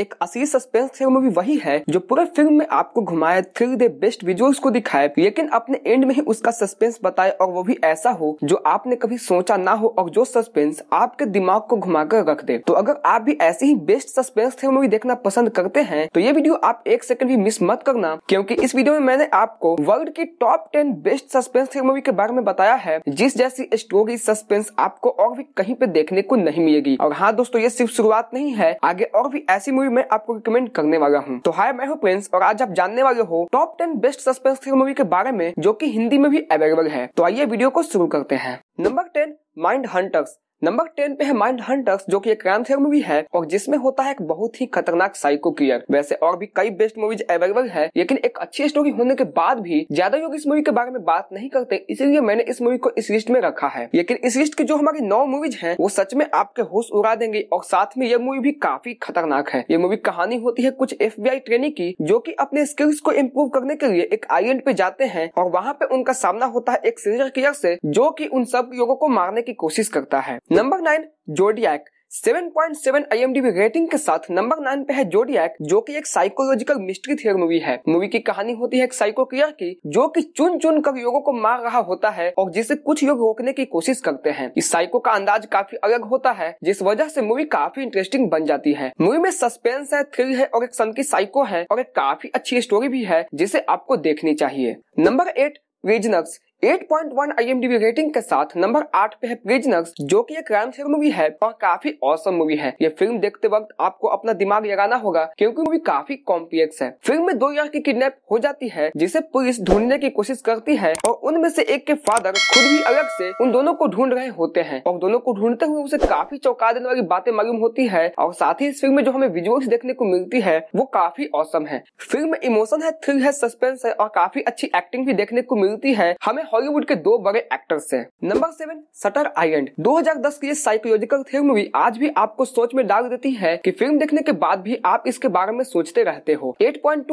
एक असली suspense thrill movie वही है जो पूरे फिल्म में आपको घुमाए थ्री दे बेस्ट विजुअल्स को दिखाए लेकिन अपने एंड में ही उसका सस्पेंस बताए और वो भी ऐसा हो जो आपने कभी सोचा ना हो और जो सस्पेंस आपके दिमाग को घुमाकर रख दे तो अगर आप भी ऐसी ही बेस्ट सस्पेंस थ्रिल मूवी देखना पसंद करते हैं तो ये वीडियो आप एक सेकंड भी मिस मत करना क्योंकि इस वीडियो में मैंने आपको वर्ल्ड की top ten best suspense thrill movie के बारे में बताया है जिस जैसी स्टोरी सस्पेंस आपको और भी कहीं पे देखने को नहीं मिलेगी और हाँ दोस्तों ये सिर्फ शुरुआत नहीं है आगे और भी ऐसी मूवी मूवी मैं आपको रिकमेंड करने वाला हूँ तो हाय मैं हूँ प्रिंस और आज आप जानने वाले हो top ten best suspense thriller movie के बारे में जो की हिंदी में भी अवेलेबल है तो आइए वीडियो को शुरू करते हैं number ten Mindhunters number ten पे है माइंड हंटर्स जो कि एक क्राइम थ्रिलर मूवी है और जिसमें होता है एक बहुत ही खतरनाक साइको किलर वैसे और भी कई बेस्ट मूवीज अवेलेबल है लेकिन एक अच्छी स्टोरी होने के बाद भी ज्यादा लोग इस मूवी के बारे में बात नहीं करते इसीलिए मैंने इस मूवी को इस लिस्ट में रखा है लेकिन इस लिस्ट की जो हमारी नौ मूवीज है वो सच में आपके होश उड़ा देंगे और साथ में ये मूवी भी काफी खतरनाक है ये मूवी कहानी होती है कुछ एफ ट्रेनिंग की जो की अपने स्किल्स को इम्प्रूव करने के लिए एक आईलैंड पे जाते हैं और वहाँ पे उनका सामना होता है एक सीरियल किलर से जो की उन सब लोगों को मारने की कोशिश करता है number nine Zodiac 7.7 IMDb rating के साथ नंबर नाइन पे है जोडियाक जो कि एक साइकोलॉजिकल मिस्ट्री थियर मूवी है मूवी की कहानी होती है एक साइको क्रिया की जो कि चुन चुन कर योगों को मार रहा होता है और जिसे कुछ योग रोकने की कोशिश करते हैं इस साइको का अंदाज काफी अलग होता है जिस वजह से मूवी काफी इंटरेस्टिंग बन जाती है मूवी में सस्पेंस है थ्रिल है और एक सन की साइको है और एक काफी अच्छी स्टोरी भी है जिसे आपको देखनी चाहिए number eight Prisoners 8.1 IMDb rating के साथ नंबर आठ पे है प्रिजनर्स जो कि एक क्राइम थ्रिलर मूवी है और काफी औसम मूवी है ये फिल्म देखते वक्त आपको अपना दिमाग लगाना होगा क्योंकि मूवी काफी कॉम्प्लेक्स है फिल्म में दो यार की किडनैप हो जाती है जिसे पुलिस ढूंढने की कोशिश करती है और उनमें से एक के फादर खुद भी अलग से उन दोनों को ढूंढ रहे होते हैं और दोनों को ढूंढते हुए उसे काफी चौका देने वाली बातें मालूम होती है और साथ ही इस फिल्म में जो हमें विजुअल्स देखने को मिलती है वो काफी औसम है फिल्म में इमोशन है थ्रिल है सस्पेंस है और काफी अच्छी एक्टिंग भी देखने को मिलती है हमें हॉलीवुड के दो बड़े एक्टर्स से नंबर सेवन सटर आइलैंड 2010 की ये साइकोलॉजिकल थ्रिल मूवी आज भी आपको सोच में डाल देती है कि फिल्म देखने के बाद भी आप इसके बारे में सोचते रहते हो 8.2 पॉइंट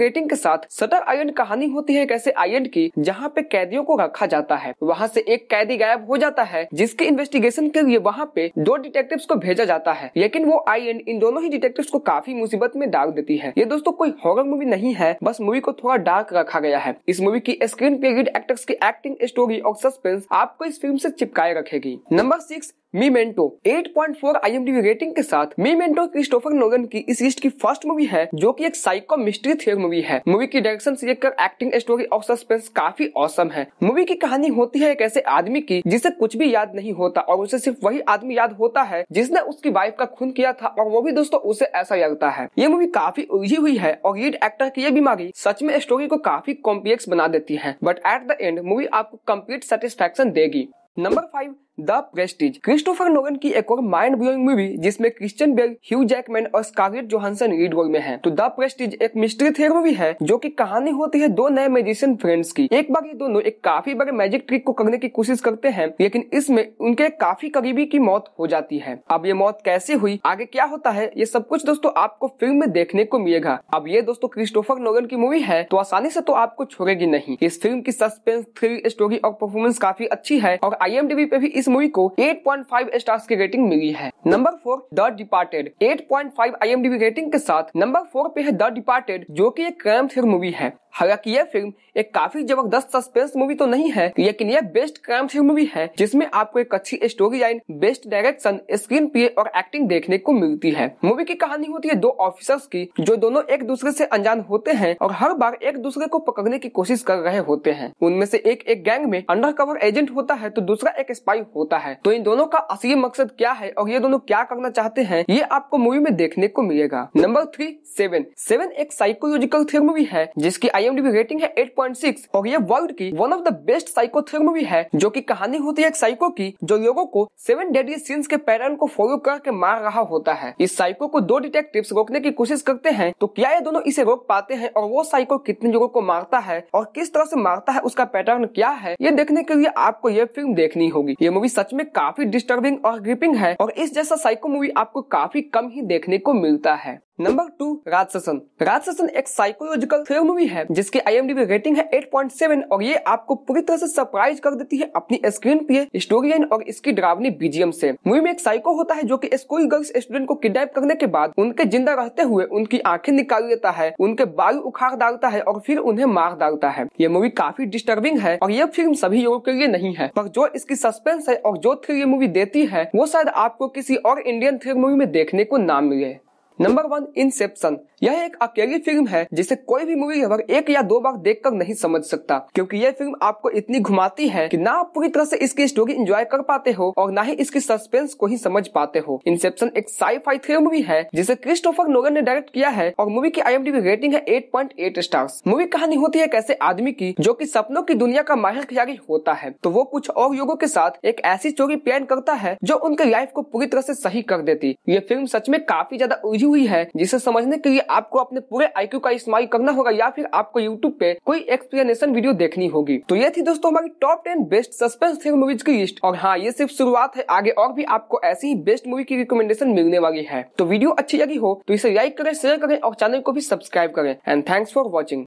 रेटिंग के साथ सटर आइलैंड कहानी होती है कैसे आइलैंड की जहाँ पे कैदियों को रखा जाता है वहाँ से एक कैदी गायब हो जाता है जिसके इन्वेस्टिगेशन के लिए वहाँ पे दो डिटेक्टिव को भेजा जाता है लेकिन वो आइलैंड इन दोनों ही डिटेक्टिव को काफी मुसीबत में डाल देती है ये दोस्तों कोई हॉरर मूवी नहीं है बस मूवी को थोड़ा डार्क रखा गया है इस मूवी की स्क्रीन पे एक्टर्स के की एक्टिंग स्टोरी और सस्पेंस आपको इस फिल्म से चिपकाए रखेगी number six Memento 8.4 IMDb rating के साथ मीमेंटो क्रिस्टोफर नोगन की इस लिस्ट की फर्स्ट मूवी है जो कि एक साइको मिस्ट्री थ्रिलर मूवी है मूवी की डायरेक्शन से लेकर एक्टिंग स्टोरी और सस्पेंस काफी औसम है मूवी की कहानी होती है एक ऐसे आदमी की जिसे कुछ भी याद नहीं होता और उसे सिर्फ वही आदमी याद होता है जिसने उसकी वाइफ का खून किया था और वो भी दोस्तों उसे ऐसा लगता है ये मूवी काफी उलझी हुई है और लीड एक्टर की ये बीमारी सच में स्टोरी को काफी कॉम्प्लेक्स बना देती है but at the end movie आपको कम्प्लीट सेटिस्फेक्शन देगी number five the prestige Christopher Nolan की एक और माइंड ब्लोइंग मूवी जिसमें क्रिश्चियन बेल ह्यू जैकमैन और स्कारलेट जोहानसन लीड रोल में हैं। तो द प्रेस्टीज एक मिस्ट्री थे मूवी है जो कि कहानी होती है दो नए मैजिशियन फ्रेंड्स की एक बार ये दोनों एक काफी बड़े मैजिक ट्रिक को करने की कोशिश करते हैं लेकिन इसमें उनके काफी करीबी की मौत हो जाती है अब ये मौत कैसे हुई आगे क्या होता है ये सब कुछ दोस्तों आपको फिल्म में देखने को मिलेगा अब ये दोस्तों क्रिस्टोफर नोगन की मूवी है तो आसानी से तो आपको छोड़ेगी नहीं इस फिल्म की सस्पेंस थ्रिल स्टोरी और परफॉर्मेंस काफी अच्छी है और आई पे भी इस इस मूवी को 8.5 स्टार्स की रेटिंग मिली है number four the departed 8.5 IMDb rating के साथ नंबर फोर पे है द डिपार्टेड जो कि एक क्राइम थ्रिलर मूवी है हालांकि यह फिल्म एक काफी जबरदस्त सस्पेंस मूवी तो नहीं है लेकिन यह बेस्ट क्राइम थ्रिलर मूवी है जिसमें आपको एक अच्छी story line best direction screen play और एक्टिंग देखने को मिलती है मूवी की कहानी होती है दो ऑफिसर्स की जो दोनों एक दूसरे से अनजान होते हैं और हर बार एक दूसरे को पकड़ने की कोशिश कर रहे होते हैं उनमें से एक एक गैंग में अंडरकवर एजेंट होता है तो दूसरा एक स्पाई होता है तो इन दोनों का असली मकसद क्या है और ये दोनों क्या करना चाहते हैं ये आपको मूवी में देखने को मिलेगा नंबर थ्री सेवन सेवन एक साइकोलॉजिकल थ्रिलर मूवी है जिसकी आई आईएमडीबी रेटिंग है 8.6 और ये वर्ल्ड की one of the best psycho thrill movie है जो की कहानी होती है एक साइको की जो लोगों को सेवन डेडली सीन्स के पैटर्न को फॉलो करके मार रहा होता है इस साइको को दो डिटेक्टिव रोकने की कोशिश करते हैं तो क्या ये दोनों इसे रोक पाते हैं और वो साइको कितने लोगों को मारता है और किस तरह से मारता है उसका पैटर्न क्या है ये देखने के लिए आपको ये फिल्म देखनी होगी ये मूवी सच में काफी डिस्टर्बिंग और ग्रिपिंग है और इस जैसा साइको मूवी आपको काफी कम ही देखने को मिलता है नंबर टू राजशासन राजशासन एक साइकोलॉजिकल थ्रिलर मूवी है जिसकी आईएमडीबी रेटिंग है 8.7 और ये आपको पूरी तरह से सरप्राइज कर देती है अपनी स्क्रीन पे स्टोरी लाइन और इसकी ड्रावनी बीजीएम से मूवी में एक साइको होता है जो कि स्कूल गर्ल्स स्टूडेंट को किडनैप करने के बाद उनके जिंदा रहते हुए उनकी आंखें निकाल लेता है उनके बाल उखाड़ डालता है और फिर उन्हें मार डालता है ये मूवी काफी डिस्टर्बिंग है और ये फिल्म सभी लोगों के लिए नहीं है पर जो इसकी सस्पेंस है और जो ये मूवी देती है वो शायद आपको किसी और इंडियन थ्रिल मूवी में देखने को ना मिले नंबर वन इंसेप्शन यह एक अकेली फिल्म है जिसे कोई भी मूवी लगभग एक या दो बार देखकर नहीं समझ सकता क्योंकि यह फिल्म आपको इतनी घुमाती है कि ना आप पूरी तरह से इसकी स्टोरी एंजॉय कर पाते हो और ना ही इसकी सस्पेंस को ही समझ पाते हो इंसेप्शन एक साई फाई थ्रिलर मूवी है जिसे क्रिस्टोफर नोगन ने डायरेक्ट किया है और मूवी की आई रेटिंग है eight point eight stars movie कहानी होती है कैसे ऐसे आदमी की जो की सपनों की दुनिया का माहिर खिलाड़ी होता है तो वो कुछ और युगो के साथ एक ऐसी स्टोरी प्लान करता है जो उनके लाइफ को पूरी तरह से सही कर देती ये फिल्म सच में काफी ज्यादा उलझी हुई है जिसे समझने के लिए आपको अपने पूरे आईक्यू का इस्तेमाल करना होगा या फिर आपको यूट्यूब पे कोई एक्सप्लेनेशन वीडियो देखनी होगी तो ये थी दोस्तों हमारी top ten best suspense thrill movies की लिस्ट और हाँ ये सिर्फ शुरुआत है आगे और भी आपको ऐसी ही बेस्ट मूवी की रिकमेंडेशन मिलने वाली है तो वीडियो अच्छी लगी हो तो इसे लाइक करें शेयर करें और चैनल को भी सब्सक्राइब करें एंड थैंक्स फॉर वॉचिंग